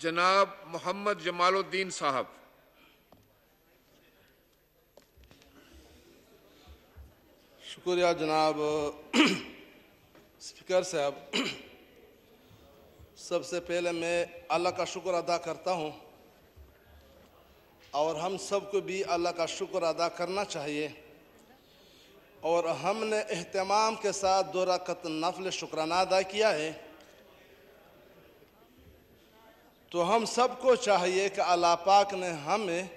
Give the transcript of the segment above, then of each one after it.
जनाब मोहम्मद जमालुद्दीन साहब शुक्रिया जनाब स्पीकर साहब सबसे पहले मैं अल्लाह का शुक्र अदा करता हूँ और हम सबको भी अल्लाह का शुक्र अदा करना चाहिए और हमने अहतमाम के साथ दो रकत नफल शुक्राना अदा किया है तो हम सबको चाहिए कि अल्लाह पाक ने हमें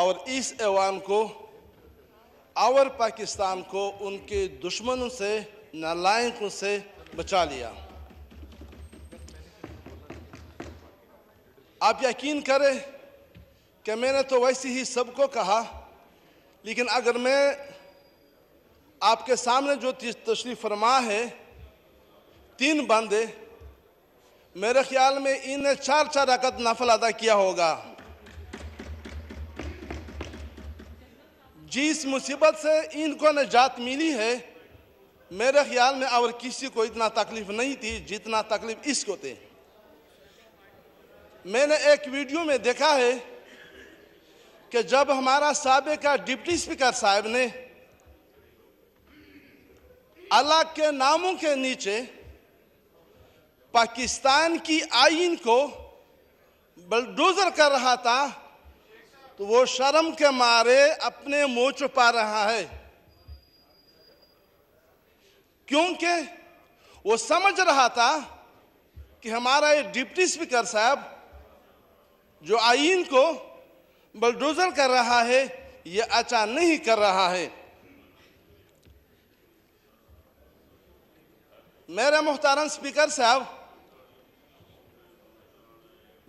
और इस ऐवान को और पाकिस्तान को उनके दुश्मनों से नालायकों से बचा लिया आप यकीन करें कि मैंने तो वैसे ही सबको कहा लेकिन अगर मैं आपके सामने जो तशरीफ फरमा है तीन बंदे मेरे ख्याल में इन्हें चार चार रकत नफल अदा किया होगा जिस मुसीबत से इनको निजात मिली है मेरे ख्याल में और किसी को इतना तकलीफ नहीं थी जितना तकलीफ इसको थे मैंने एक वीडियो में देखा है कि जब हमारा का डिप्टी स्पीकर साहब ने अल्लाह के नामों के नीचे पाकिस्तान की आइन को बलडोजर कर रहा था तो वो शर्म के मारे अपने मुंह छुपा रहा है क्योंकि वो समझ रहा था कि हमारा ये डिप्टी स्पीकर साहब जो आइन को बलडोजर कर रहा है ये अच्छा नहीं कर रहा है मेरे मुख्तारम स्पीकर साहब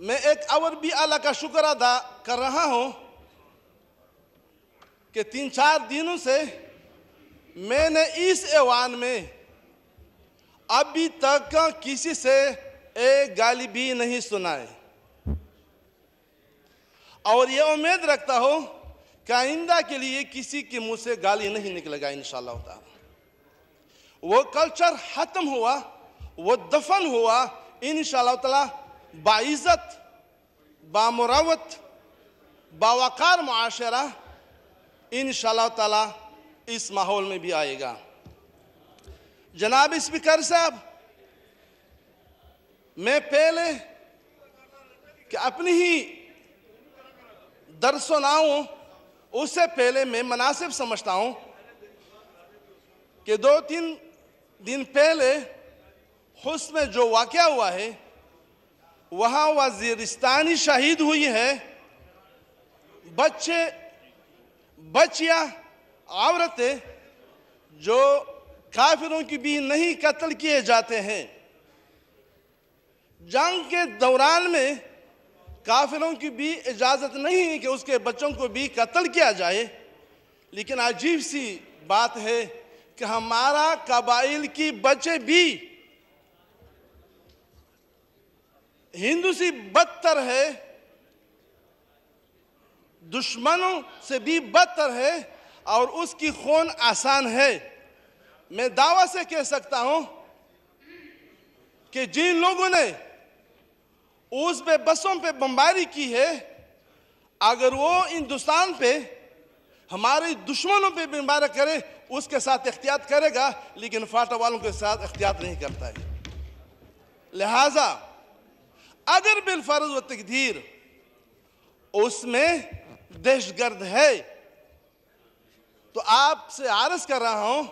मैं एक और भी अल्लाह का शुक्र अदा कर रहा हूँ कि तीन चार दिनों से मैंने इस एवान में अभी तक किसी से एक गाली भी नहीं सुनाए और यह उम्मीद रखता हूँ कि आइंदा के लिए किसी के मुंह से गाली नहीं निकलेगा इन वो कल्चर ख़त्म हुआ वो दफन हुआ इन तला बाइज्जत बामुरावत बावाकार माशरा इन ताला इस माहौल में भी आएगा जनाब स्पीकर साहब मैं पहले कि अपनी ही दरसो ना उससे पहले मैं मुनासिब समझता हूँ कि दो तीन दिन पहले हुस में जो वाक़ हुआ है वहाँ वजीरिस्तानी शहीद हुई है बच्चे बचिया औरतें जो काफिरों की भी नहीं कत्ल किए जाते हैं जंग के दौरान में काफिरों की भी इजाज़त नहीं है कि उसके बच्चों को भी कत्ल किया जाए लेकिन अजीब सी बात है कि हमारा कबाइल की बच्चे भी हिंदू से बदतर है दुश्मनों से भी बदतर है और उसकी खून आसान है मैं दावा से कह सकता हूं कि जिन लोगों ने उस पे बसों पे बमबारी की है अगर वो हिंदुस्तान पे हमारे दुश्मनों पे बमबारी करे उसके साथ एहतियात करेगा लेकिन फाटा वालों के साथ एहतियात नहीं करता है लिहाजा अदर बिलफर्ज व तकदीर उसमें दहशतगर्द है तो आपसे आरज कर रहा हूं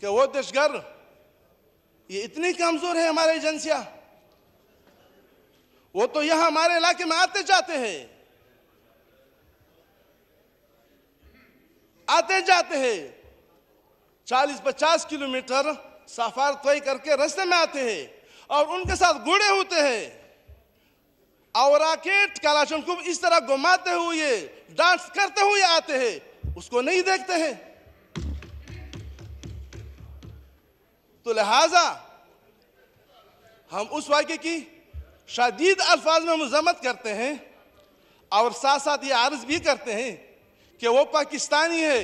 कि वो दहशतगर्द ये इतनी कमजोर है हमारे एजेंसियां वो तो यहां हमारे इलाके में आते जाते हैं आते जाते हैं चालीस पचास किलोमीटर सफर तय करके रस्ते में आते हैं और उनके साथ गुड़े होते हैं और राकेट कलाशन को इस तरह घुमाते हुए डांस करते हुए आते हैं उसको नहीं देखते हैं तो लिहाजा हम उस वाक्य की शदीद अल्फाज में मजम्मत करते हैं और साथ साथ ये आर्ज भी करते हैं कि वो पाकिस्तानी है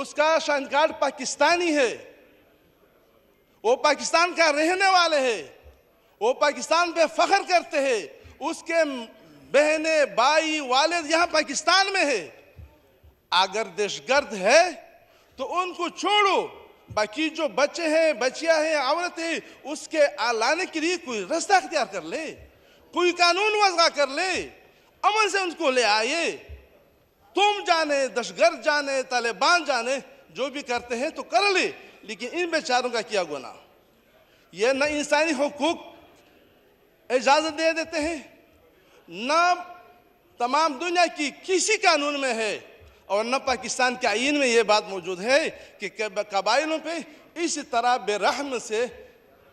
उसका शनकार्ड पाकिस्तानी है वो पाकिस्तान का रहने वाले है वो पाकिस्तान पे फख्र करते हैं उसके बहने भाई वाले यहाँ पाकिस्तान में है अगर देशगर्द है तो उनको छोड़ो बाकी जो बच्चे हैं बच्चियां हैं है उसके लाने के लिए कोई रास्ता अख्तियार कर ले कोई कानून वजह कर ले अमन से उनको ले आए तुम जाने दशगर जाने तालिबान जाने जो भी करते हैं तो कर ले लेकिन इन बेचारों का किया गुना ये न इंसानी हकूक इजाज़त दे देते हैं न तमाम दुनिया की किसी कानून में है और न पाकिस्तान के आइन में ये बात मौजूद है कि कबाइलों पे इस तरह बेरहम से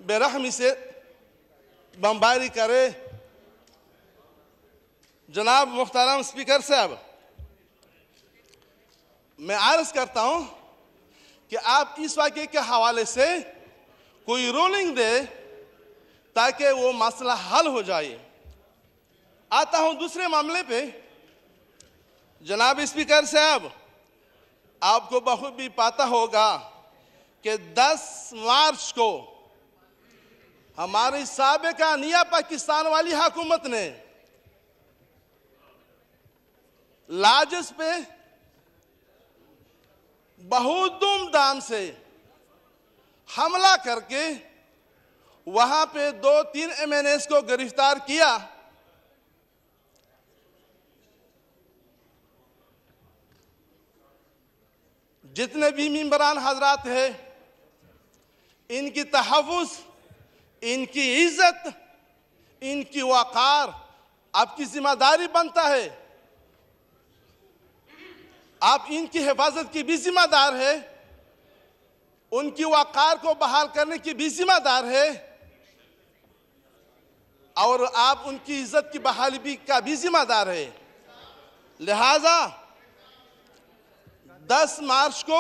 बेरहमी से बमबारी करे जनाब मुख्ताराम स्पीकर साहब मैं आरज़ करता हूँ कि आप इस वाक्य के हवाले से कोई रूलिंग दे ताकि वो मसला हल हो जाए आता हूं दूसरे मामले पे जनाब स्पीकर साहब आपको बहुत भी पता होगा कि 10 मार्च को हमारी सबका निया पाकिस्तान वाली हुकूमत ने लाजस पे बहुत धूमधाम से हमला करके वहां पे दो तीन एम को गिरफ्तार किया जितने भी मम्बरान हजरात है इनकी तहफ़ इनकी इज्जत इनकी वक़ार आपकी जिम्मेदारी बनता है आप इनकी हिफाजत की भी जिम्मेदार है उनकी वक़ार को बहाल करने की भी जिम्मेदार है और आप उनकी इज्जत की बहाली भी का भी जिम्मेदार है लिहाजा 10 मार्च को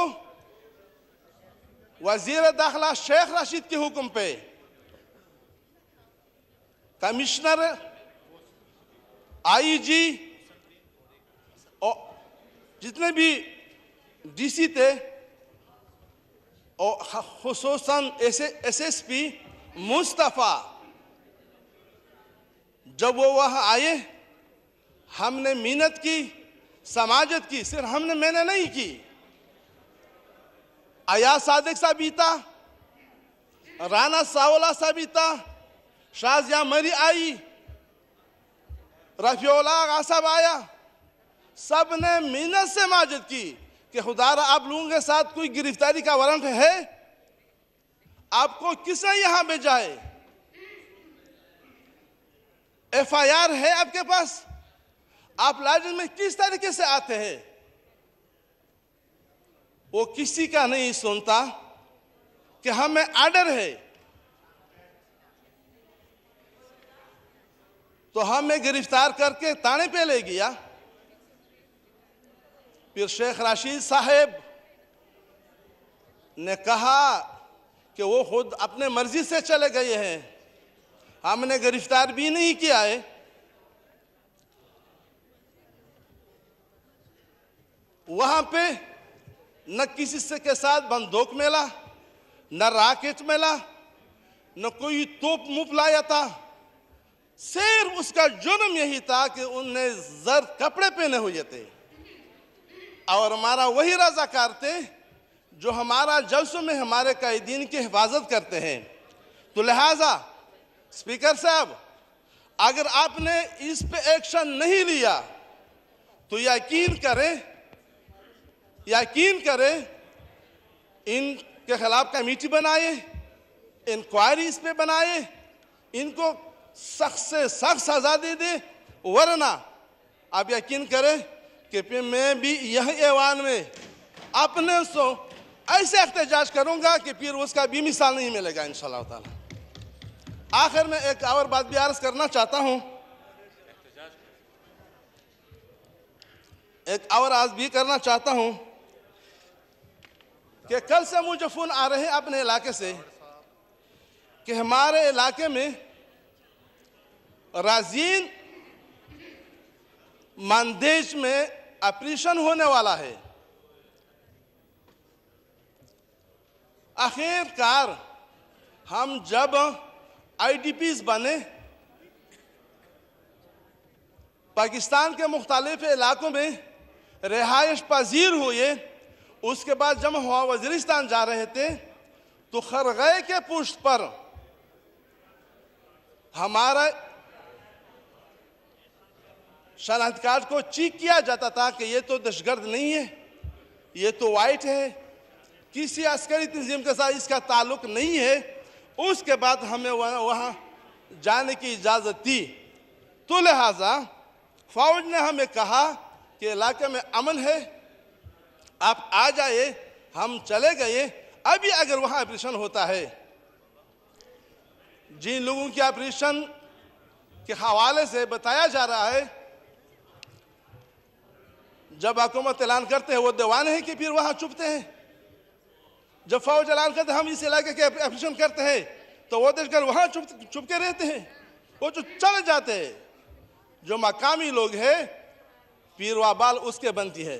वजीर दाखिला शेख राशिद के हुक्म पे कमिश्नर आईजी जितने भी डीसी थे और खसूस एस एस पी मुस्तफ़ा जब वो वहाँ आए हमने मेहनत की समाजत की सिर्फ हमने मैंने नहीं की अया सादिक सा भी था राना सावला सा भी था शाहजहा मरी आई रफीला आसाब साहब आया सब ने मेहनत से माजद की कि खुदारा आप लोगों के साथ कोई गिरफ्तारी का वारंट है आपको किसने यहां भेजा है एफ आई आर है आपके पास आप लाजन में किस तरीके से आते हैं वो किसी का नहीं सुनता कि हमें आर्डर है तो हमें गिरफ्तार करके ताने पे ले गया पीर शेख राशिद साहेब ने कहा कि वो खुद अपने मर्जी से चले गए हैं हमने गिरफ्तार भी नहीं किया है वहां पे न किसी से के साथ बंदूक मिला न राकेट मिला न कोई तोप मुफ लाया था सिर्फ उसका जुर्म यही था कि उनने जर कपड़े पहने हुए थे और हमारा वही रजाकार थे जो हमारा जल्सों में हमारे कैदीन की हिफाजत करते हैं तो लिहाजा स्पीकर साहब अगर आपने इस पे एक्शन नहीं लिया तो यकीन करें यकीन करें इनके खिलाफ कमेटी बनाए इंक्वायरी इस पे बनाए इनको सख्त से सख्त सजा दे दे वरना आप यकीन करें कि मैं भी यह ऐवान में अपने सो ऐसे एहतजाज करूँगा कि फिर उसका भी मिसाल नहीं मिलेगा इन ताला आखिर में एक और बात भी अर्ज करना चाहता हूँ एक और आज भी करना चाहता हूँ कि कल से मुझे फ़ोन आ रहे हैं अपने इलाके से कि हमारे इलाके में राजीन मंदेश में ऑपरेशन होने वाला है आखिरकार हम जब आईडीपीज बने पाकिस्तान के मुख्तलिफ इलाकों में रिहाइश पजीर हुए उसके बाद जब हुआ वजरिस्तान जा रहे थे तो खरगे के पुष्ट पर हमारा शनाख्तकार को चीक किया जाता था कि ये तो दहशतगर्द नहीं है ये तो वाइट है किसी अस्करी तंजीम के साथ इसका ताल्लुक नहीं है उसके बाद हमें वहाँ वहाँ जाने की इजाज़त दी तो लिहाजा फौज ने हमें कहा कि इलाके में अमन है आप आ जाए हम चले गए अभी अगर वहाँ ऑपरेशन होता है जिन लोगों के ऑपरेशन के हवाले से बताया जा रहा है जब हुकूमत ऐलान करते हैं वो दीवाने है कि फिर वहाँ चुपते हैं जब फौज ऐलान करते हम इस इलाके के एप्लीकेशन करते हैं तो वो देखकर वहाँ चुप चुप के रहते हैं वो जो चले जाते हैं जो मकामी लोग हैं पीर व बाल उसके बनती है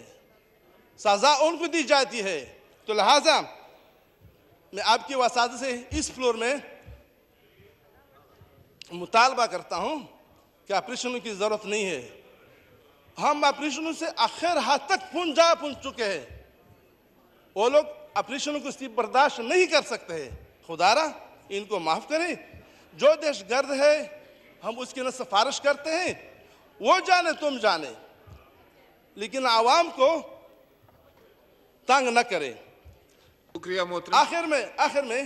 सज़ा उनको दी जाती है तो लिहाजा मैं आपकी वसाद से इस फ्लोर में मुतालबा करता हूँ कि ऑपरेशन की ज़रूरत नहीं है हम ऑपरेशनों से आखिर हाथ तक पुन जा पहुंच चुके हैं वो लोग ऑपरेशनों को स्थिति बर्दाश्त नहीं कर सकते हैं खुदारा इनको माफ़ करें जो देश गर्द है हम उसके लिए सिफारिश करते हैं वो जाने तुम जाने लेकिन आवाम को तंग न करें शुक्रिया आखिर में आखिर में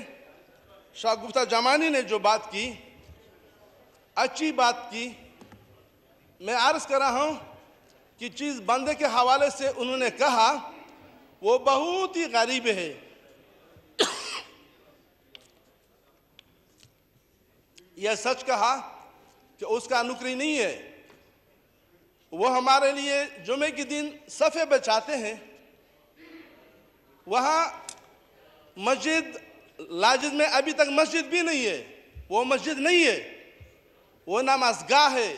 शाह गुप्ता जमानी ने जो बात की अच्छी बात की मैं आर्ज कर रहा हूँ कि चीज़ बंदे के हवाले से उन्होंने कहा वो बहुत ही गरीब है यह सच कहा कि उसका नौकरी नहीं है वो हमारे लिए जुमे के दिन सफ़े बचाते हैं वहाँ मस्जिद लाजिद में अभी तक मस्जिद भी नहीं है वो मस्जिद नहीं है वो नमाजगाह है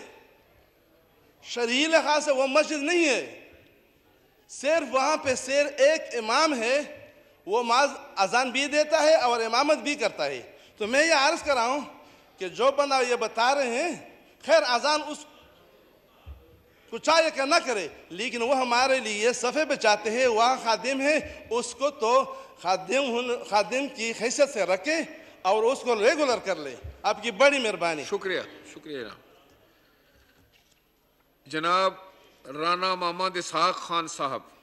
शरीर खास है वह मस्जिद नहीं है सिर्फ वहाँ पे शेर एक इमाम है वो माज अजान भी देता है और इमामत भी करता है तो मैं ये अर्ज़ कर रहा हूँ कि जो बंदा ये बता रहे हैं खैर अजान उस को चाहे क्या ना करे लेकिन वो हमारे लिए सफ़े पे चाहते हैं वहाँ खादिम है उसको तो खादिम खादिम की हैसियत से रखें और उसको रेगुलर कर ले आपकी बड़ी मेहरबानी शुक्रिया शुक्रिया जनाब राना मामा साख खान साहब